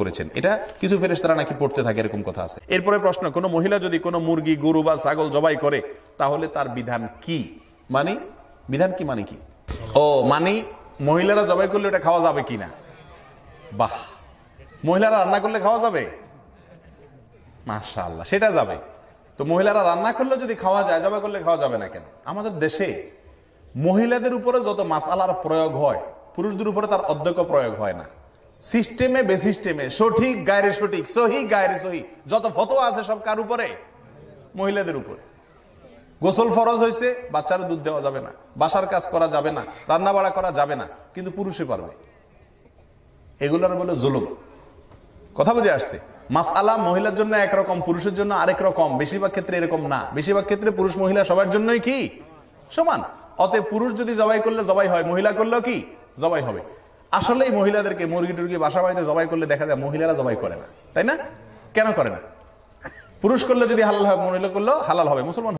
করেছেন এটা কিছু ফেরেস তারা নাকি পড়তে থাকে এরকম কথা আছে এরপরে প্রশ্ন কোন মহিলা যদি কোনো মুরগি গরু বা ছাগল জবাই করে তাহলে তার বিধান কি মানে বিধান কি মানে কি ও মানে মহিলারা জবাই করলে ওটা খাওয়া যাবে কি না বাহ মহিলারা রান্না করলে খাওয়া যাবে মাশা সেটা যাবে তো মহিলারা রান্না করলে যদি খাওয়া যায় জবাই করলে খাওয়া যাবে না কেন আমাদের দেশে মহিলাদের উপরে যত মাসালার প্রয়োগ হয় পুরুষদের উপরে তার অধ্যক্ষ প্রয়োগ হয় না সিস্টেমে বেসিস্টেমে সঠিক গায়ের সঠিক সহি গায়ের সহি যত ফটো আছে সব কার উপরে মহিলাদের উপরে গোসল ফরজ হয়েছে বাচ্চারা দুধ দেওয়া যাবে না বাসার কাজ করা যাবে না রান্না বাড়া করা যাবে না কিন্তু পুরুষে পারবে এগুলোর বলে জুলুম কথা বুঝে আসছে মাসালা মহিলার জন্য একরকম পুরুষের জন্য আরেক রকম বেশিরভাগ ক্ষেত্রে এরকম না বেশিরভাগ ক্ষেত্রে পুরুষ মহিলা সবার জন্যই কি সমান অতএব পুরুষ যদি জবাই করলে জবাই হয় মহিলা করলেও কি জবাই হবে আসলে মহিলাদেরকে মুরগি টুরগি বাসা বাড়িতে জবাই করলে দেখা যায় মহিলারা জবাই করে না তাই না কেন করে না পুরুষ করলে যদি হালাল হবে মহিলা করলেও হালাল হবে মুসলমান